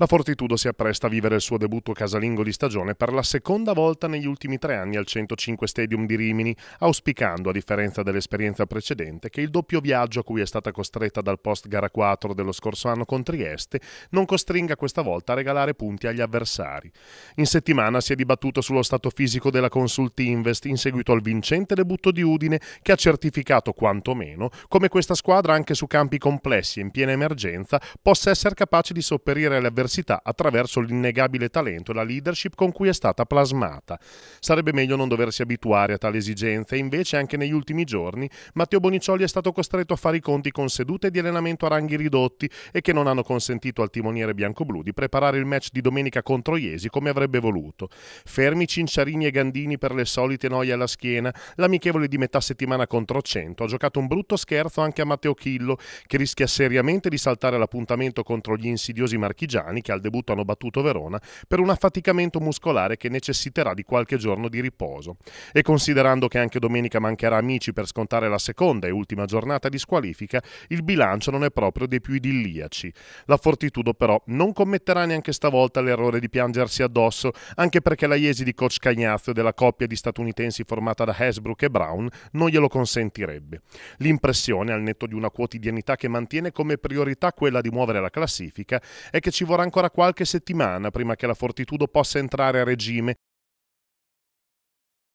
La Fortitudo si appresta a vivere il suo debutto casalingo di stagione per la seconda volta negli ultimi tre anni al 105 Stadium di Rimini, auspicando, a differenza dell'esperienza precedente, che il doppio viaggio a cui è stata costretta dal post gara 4 dello scorso anno con Trieste non costringa questa volta a regalare punti agli avversari. In settimana si è dibattuto sullo stato fisico della Consultinvest in seguito al vincente debutto di Udine che ha certificato quantomeno come questa squadra anche su campi complessi e in piena emergenza possa essere capace di sopperire alle avversarie l'università attraverso l'innegabile talento e la leadership con cui è stata plasmata. Sarebbe meglio non doversi abituare a tale esigenza e invece anche negli ultimi giorni Matteo Bonicioli è stato costretto a fare i conti con sedute di allenamento a ranghi ridotti e che non hanno consentito al timoniere biancoblu di preparare il match di domenica contro Iesi come avrebbe voluto. Fermi Cinciarini e Gandini per le solite noie alla schiena, l'amichevole di metà settimana contro 100 ha giocato un brutto scherzo anche a Matteo Chillo che rischia seriamente di saltare l'appuntamento contro gli insidiosi marchigiani romani che al debutto hanno battuto Verona per un affaticamento muscolare che necessiterà di qualche giorno di riposo. E considerando che anche domenica mancherà Amici per scontare la seconda e ultima giornata di squalifica, il bilancio non è proprio dei più idilliaci. La Fortitudo però non commetterà neanche stavolta l'errore di piangersi addosso, anche perché la Iesi di coach Cagnazio della coppia di statunitensi formata da Hasbrook e Brown non glielo consentirebbe. L'impressione, al netto di una quotidianità che mantiene come priorità quella di muovere la classifica, è che ci vorrà ancora qualche settimana prima che la Fortitudo possa entrare a regime